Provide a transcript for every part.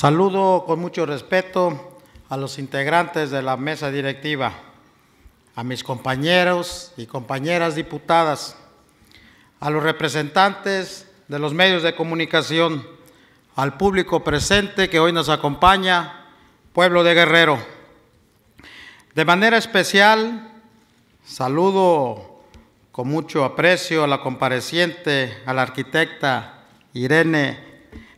Saludo con mucho respeto a los integrantes de la mesa directiva, a mis compañeros y compañeras diputadas, a los representantes de los medios de comunicación, al público presente que hoy nos acompaña, pueblo de Guerrero. De manera especial, saludo con mucho aprecio a la compareciente, a la arquitecta Irene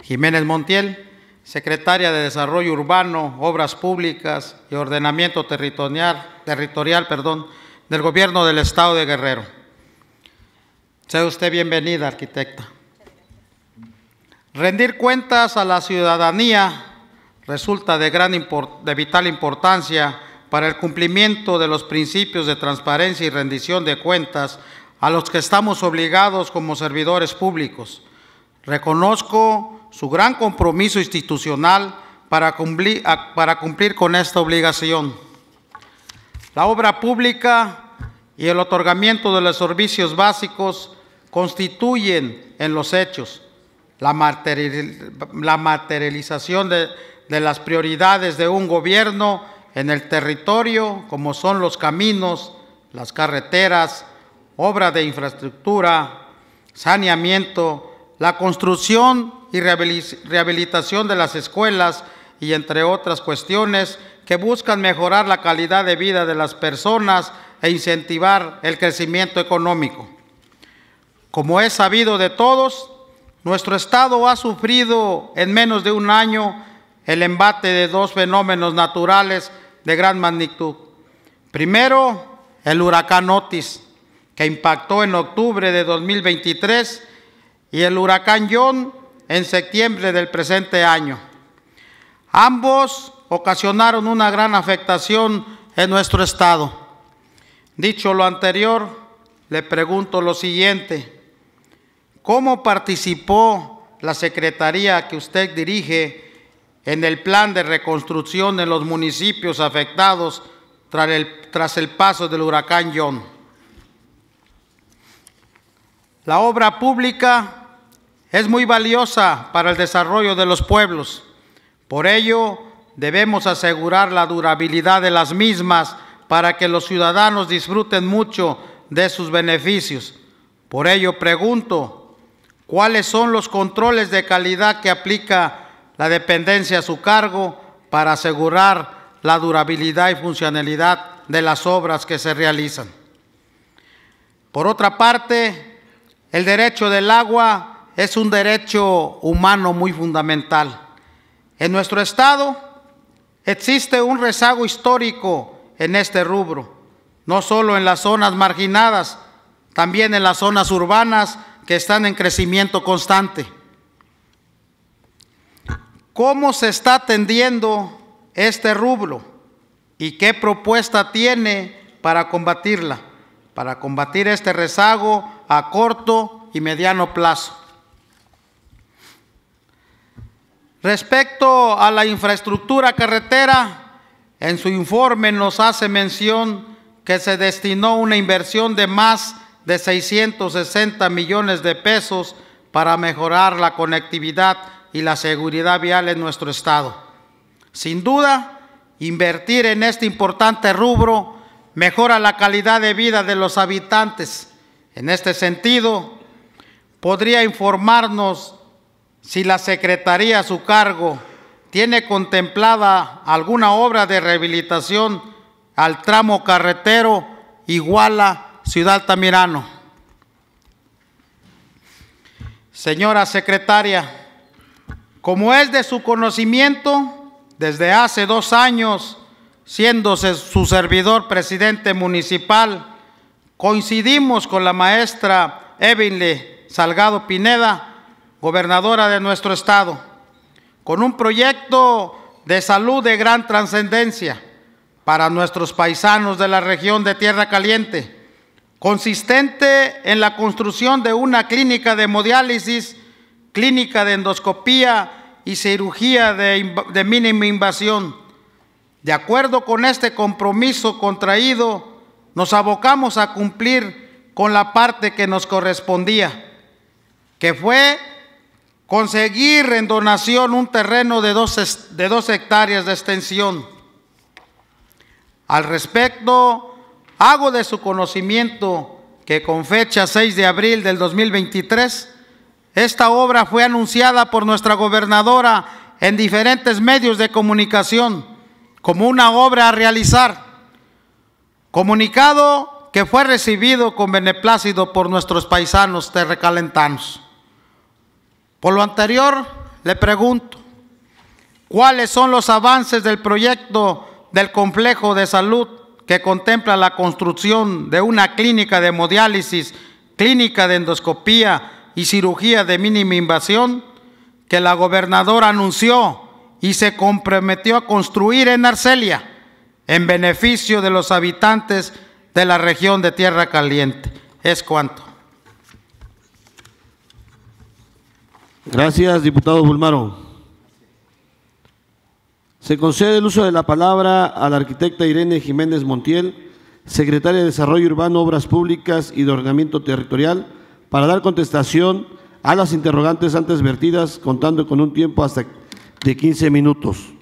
Jiménez Montiel, secretaria de Desarrollo Urbano, Obras Públicas y Ordenamiento Territorial, del Gobierno del Estado de Guerrero. Sea usted bienvenida, arquitecta. Rendir cuentas a la ciudadanía resulta de, gran de vital importancia para el cumplimiento de los principios de transparencia y rendición de cuentas a los que estamos obligados como servidores públicos. Reconozco su gran compromiso institucional para cumplir, para cumplir con esta obligación. La obra pública y el otorgamiento de los servicios básicos constituyen en los hechos la, materialización de, de las prioridades de un gobierno en el territorio, como son los caminos, las carreteras, obra de infraestructura, saneamiento, la construcción y rehabilitación de las escuelas y entre otras cuestiones que buscan mejorar la calidad de vida de las personas e incentivar el crecimiento económico. Como es sabido de todos, nuestro Estado ha sufrido en menos de un año el embate de dos fenómenos naturales de gran magnitud. Primero, el huracán Otis, que impactó en octubre de 2023, y el huracán John, en septiembre del presente año. Ambos ocasionaron una gran afectación en nuestro estado. Dicho lo anterior, le pregunto lo siguiente. ¿Cómo participó la Secretaría que usted dirige en el plan de reconstrucción de los municipios afectados tras el, tras el paso del huracán John? La obra pública es muy valiosa para el desarrollo de los pueblos. Por ello, debemos asegurar la durabilidad de las mismas para que los ciudadanos disfruten mucho de sus beneficios. Por ello, pregunto, ¿cuáles son los controles de calidad que aplica la dependencia a su cargo para asegurar la durabilidad y funcionalidad de las obras que se realizan? Por otra parte, el derecho del agua es un derecho humano muy fundamental. En nuestro estado existe un rezago histórico en este rubro, no solo en las zonas marginadas, también en las zonas urbanas que están en crecimiento constante. ¿Cómo se está atendiendo este rubro y qué propuesta tiene para combatirla, para combatir este rezago a corto y mediano plazo? Respecto a la infraestructura carretera, en su informe nos hace mención que se destinó una inversión de más de 660 millones de pesos para mejorar la conectividad y la seguridad vial en nuestro estado. Sin duda, invertir en este importante rubro mejora la calidad de vida de los habitantes. En este sentido, podría informarnos si la Secretaría a su cargo tiene contemplada alguna obra de rehabilitación al tramo carretero Iguala Ciudad Tamirano. Señora secretaria, como es de su conocimiento, desde hace dos años, siendo su servidor presidente municipal, coincidimos con la maestra Evelyn Salgado Pineda, gobernadora de nuestro estado, con un proyecto de salud de gran trascendencia para nuestros paisanos de la región de Tierra Caliente, consistente en la construcción de una clínica de hemodiálisis, clínica de endoscopía y cirugía de, de mínima invasión. De acuerdo con este compromiso contraído, nos abocamos a cumplir con la parte que nos correspondía, que fue conseguir en donación un terreno de dos, de hectáreas de extensión. Al respecto, hago de su conocimiento que con fecha 6 de abril del 2023, esta obra fue anunciada por nuestra gobernadora en diferentes medios de comunicación como una obra a realizar. Comunicado que fue recibido con beneplácito por nuestros paisanos terrecalentanos. Por lo anterior, le pregunto, ¿cuáles son los avances del proyecto del complejo de salud que contempla la construcción de una clínica de hemodiálisis, clínica de endoscopía y cirugía de mínima invasión que la gobernadora anunció y se comprometió a construir en Arcelia en beneficio de los habitantes de la región de Tierra Caliente? Es cuanto. Gracias, diputado Bulmaro. Se concede el uso de la palabra a la arquitecta Irene Jiménez Montiel, secretaria de Desarrollo Urbano, Obras Públicas y de Ordenamiento Territorial, para dar contestación a las interrogantes antes vertidas, contando con un tiempo hasta de 15 minutos.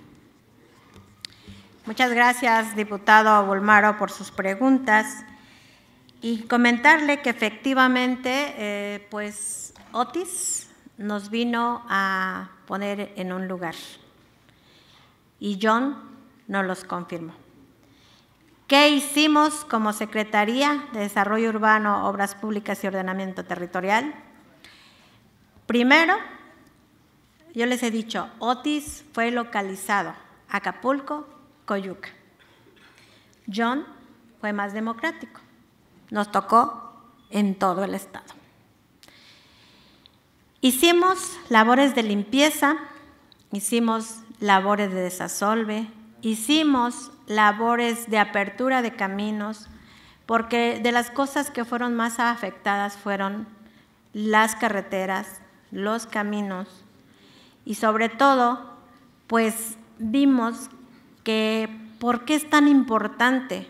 Muchas gracias, diputado Bulmaro, por sus preguntas. Y comentarle que efectivamente, eh, pues, Otis nos vino a poner en un lugar. Y John nos los confirmó. ¿Qué hicimos como Secretaría de Desarrollo Urbano, Obras Públicas y Ordenamiento Territorial? Primero, yo les he dicho, Otis fue localizado, Acapulco, Coyuca. John fue más democrático, nos tocó en todo el estado. Hicimos labores de limpieza, hicimos labores de desasolve, hicimos labores de apertura de caminos, porque de las cosas que fueron más afectadas fueron las carreteras, los caminos y sobre todo, pues vimos que por qué es tan importante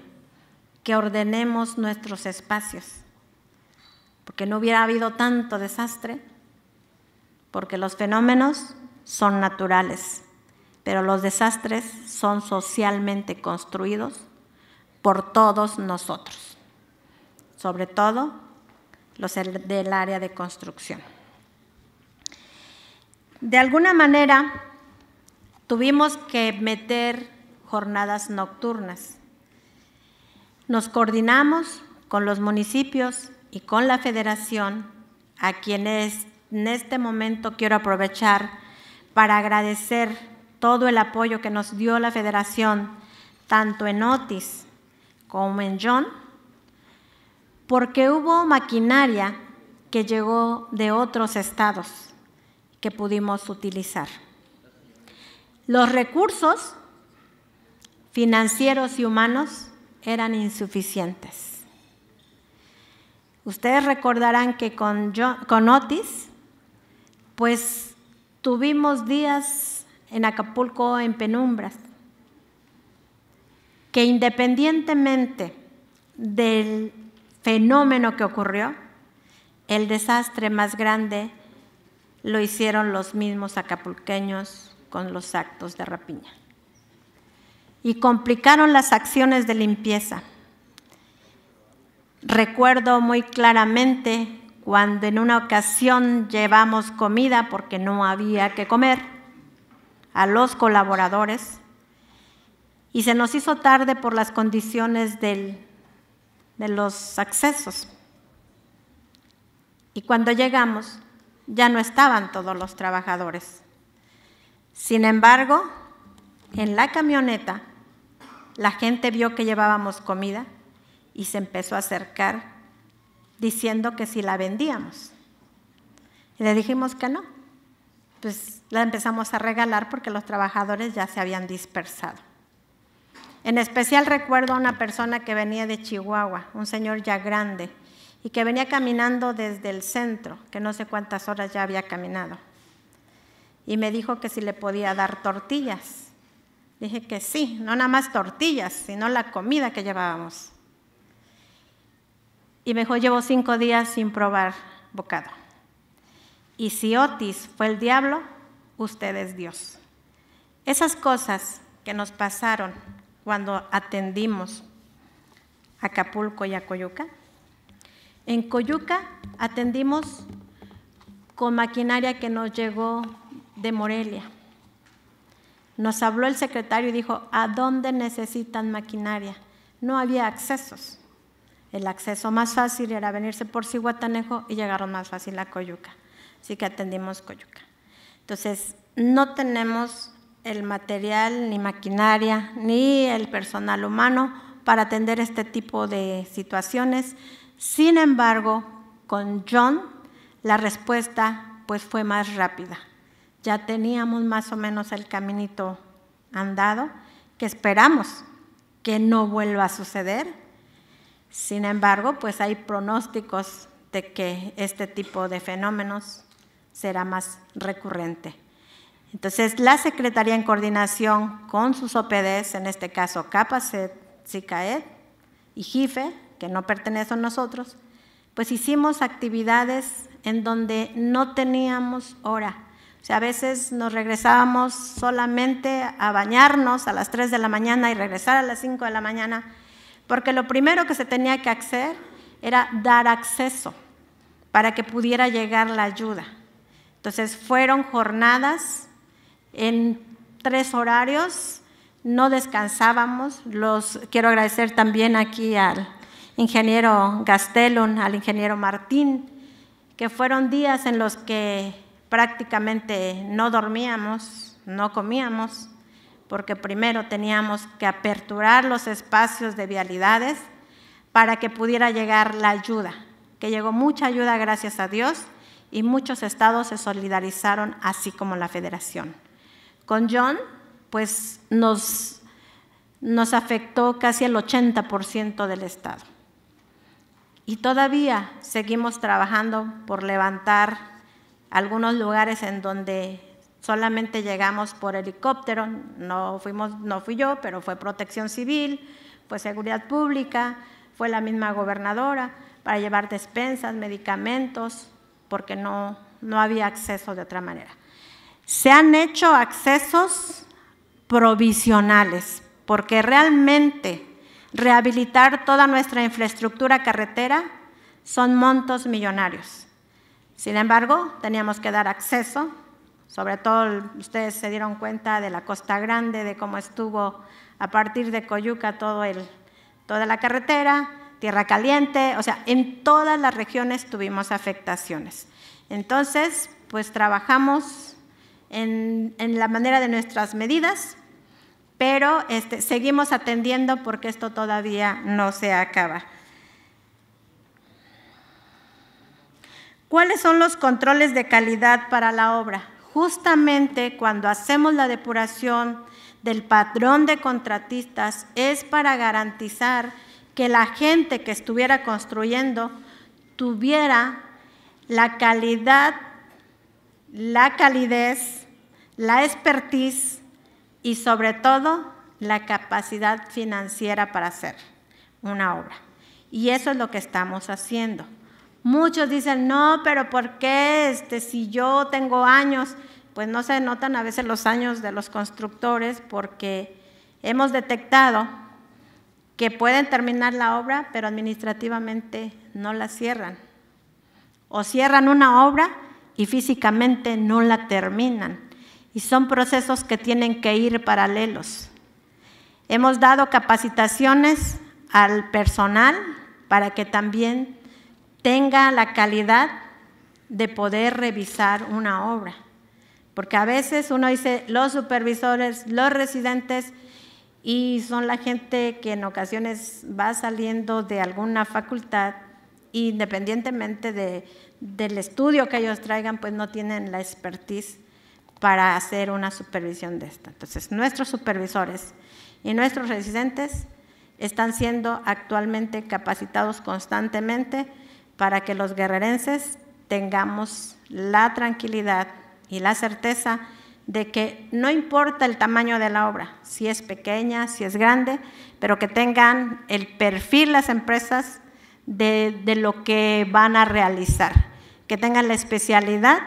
que ordenemos nuestros espacios, porque no hubiera habido tanto desastre porque los fenómenos son naturales, pero los desastres son socialmente construidos por todos nosotros, sobre todo los del área de construcción. De alguna manera, tuvimos que meter jornadas nocturnas. Nos coordinamos con los municipios y con la federación, a quienes en este momento quiero aprovechar para agradecer todo el apoyo que nos dio la federación, tanto en Otis como en John, porque hubo maquinaria que llegó de otros estados que pudimos utilizar. Los recursos financieros y humanos eran insuficientes. Ustedes recordarán que con, con Otis pues tuvimos días en Acapulco en penumbras, que independientemente del fenómeno que ocurrió, el desastre más grande lo hicieron los mismos acapulqueños con los actos de rapiña. Y complicaron las acciones de limpieza. Recuerdo muy claramente cuando en una ocasión llevamos comida porque no había que comer a los colaboradores y se nos hizo tarde por las condiciones de los accesos. Y cuando llegamos ya no estaban todos los trabajadores. Sin embargo, en la camioneta la gente vio que llevábamos comida y se empezó a acercar diciendo que si la vendíamos. Y le dijimos que no. Pues la empezamos a regalar porque los trabajadores ya se habían dispersado. En especial recuerdo a una persona que venía de Chihuahua, un señor ya grande, y que venía caminando desde el centro, que no sé cuántas horas ya había caminado. Y me dijo que si le podía dar tortillas. Dije que sí, no nada más tortillas, sino la comida que llevábamos y me dijo, llevo cinco días sin probar bocado. Y si Otis fue el diablo, usted es Dios. Esas cosas que nos pasaron cuando atendimos a Acapulco y a Coyuca, en Coyuca atendimos con maquinaria que nos llegó de Morelia. Nos habló el secretario y dijo, ¿a dónde necesitan maquinaria? No había accesos. El acceso más fácil era venirse por Cihuatanejo y llegaron más fácil a Coyuca. Así que atendimos Coyuca. Entonces, no tenemos el material, ni maquinaria, ni el personal humano para atender este tipo de situaciones. Sin embargo, con John, la respuesta pues fue más rápida. Ya teníamos más o menos el caminito andado que esperamos que no vuelva a suceder sin embargo, pues hay pronósticos de que este tipo de fenómenos será más recurrente. Entonces, la Secretaría en coordinación con sus OPDs, en este caso CAPACET, Cicae, y JIFE, que no pertenecen a nosotros, pues hicimos actividades en donde no teníamos hora. O sea, a veces nos regresábamos solamente a bañarnos a las 3 de la mañana y regresar a las 5 de la mañana porque lo primero que se tenía que hacer era dar acceso para que pudiera llegar la ayuda. Entonces fueron jornadas en tres horarios, no descansábamos. Los quiero agradecer también aquí al ingeniero Gastelón, al ingeniero Martín, que fueron días en los que prácticamente no dormíamos, no comíamos porque primero teníamos que aperturar los espacios de vialidades para que pudiera llegar la ayuda, que llegó mucha ayuda gracias a Dios y muchos estados se solidarizaron, así como la federación. Con John, pues nos, nos afectó casi el 80% del estado. Y todavía seguimos trabajando por levantar algunos lugares en donde Solamente llegamos por helicóptero, no, fuimos, no fui yo, pero fue protección civil, fue seguridad pública, fue la misma gobernadora para llevar despensas, medicamentos, porque no, no había acceso de otra manera. Se han hecho accesos provisionales, porque realmente rehabilitar toda nuestra infraestructura carretera son montos millonarios. Sin embargo, teníamos que dar acceso sobre todo ustedes se dieron cuenta de la Costa Grande, de cómo estuvo a partir de Coyuca todo el, toda la carretera, Tierra Caliente, o sea, en todas las regiones tuvimos afectaciones. Entonces, pues trabajamos en, la manera de nuestras medidas, pero este, seguimos atendiendo porque esto todavía no se acaba. ¿Cuáles son los controles de calidad para la obra? justamente cuando hacemos la depuración del patrón de contratistas es para garantizar que la gente que estuviera construyendo tuviera la calidad, la calidez, la expertise y sobre todo la capacidad financiera para hacer una obra. Y eso es lo que estamos haciendo. Muchos dicen, no, pero ¿por qué? Este, si yo tengo años, pues no se notan a veces los años de los constructores porque hemos detectado que pueden terminar la obra, pero administrativamente no la cierran. O cierran una obra y físicamente no la terminan. Y son procesos que tienen que ir paralelos. Hemos dado capacitaciones al personal para que también tenga la calidad de poder revisar una obra. Porque a veces uno dice los supervisores, los residentes, y son la gente que en ocasiones va saliendo de alguna facultad, independientemente del estudio que ellos traigan, pues no tienen la expertise para hacer una supervisión de esta. Entonces, nuestros supervisores y nuestros residentes están siendo actualmente capacitados constantemente para que los guerrerenses tengamos la tranquilidad y la certeza de que no importa el tamaño de la obra, si es pequeña, si es grande, pero que tengan el perfil las empresas de, lo que van a realizar, que tengan la especialidad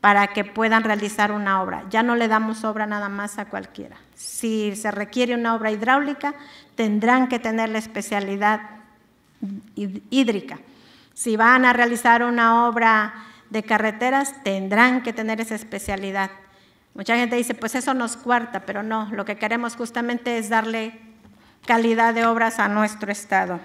para que puedan realizar una obra. Ya no le damos obra nada más a cualquiera. Si se requiere una obra hidráulica, tendrán que tener la especialidad hídrica. Si van a realizar una obra de carreteras, tendrán que tener esa especialidad. Mucha gente dice, pues eso nos cuarta, pero no, lo que queremos justamente es darle calidad de obras a nuestro Estado.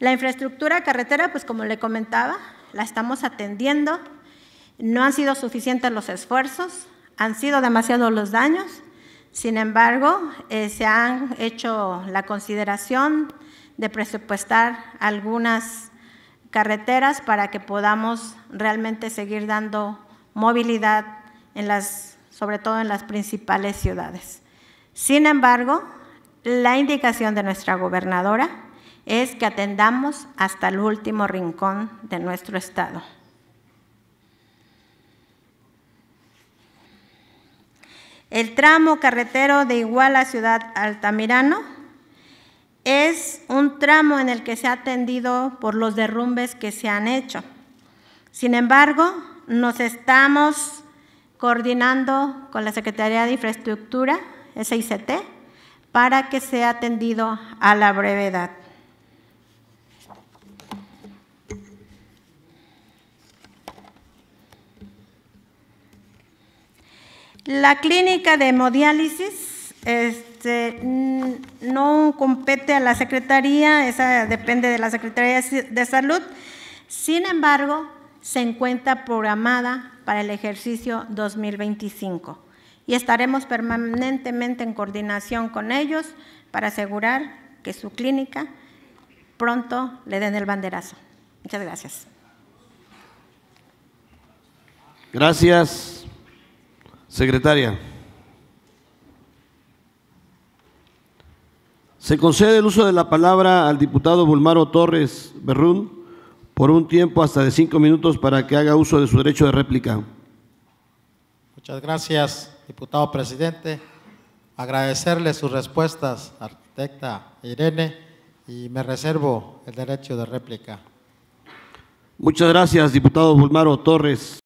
La infraestructura carretera, pues como le comentaba, la estamos atendiendo. No han sido suficientes los esfuerzos, han sido demasiados los daños. Sin embargo, eh, se han hecho la consideración de presupuestar algunas carreteras para que podamos realmente seguir dando movilidad en las, sobre todo en las principales ciudades. Sin embargo, la indicación de nuestra gobernadora es que atendamos hasta el último rincón de nuestro estado. El tramo carretero de Iguala Ciudad Altamirano es un tramo en el que se ha atendido por los derrumbes que se han hecho. Sin embargo, nos estamos coordinando con la Secretaría de Infraestructura, SICT, para que sea atendido a la brevedad. La clínica de hemodiálisis es, este, mm, no compete a la Secretaría, esa depende de la Secretaría de Salud. Sin embargo, se encuentra programada para el ejercicio 2025 y estaremos permanentemente en coordinación con ellos para asegurar que su clínica pronto le den el banderazo. Muchas gracias. Gracias, secretaria. Se concede el uso de la palabra al diputado Bulmaro Torres Berrún por un tiempo hasta de cinco minutos para que haga uso de su derecho de réplica. Muchas gracias, diputado presidente. Agradecerle sus respuestas, arquitecta Irene, y me reservo el derecho de réplica. Muchas gracias, diputado Bulmaro Torres.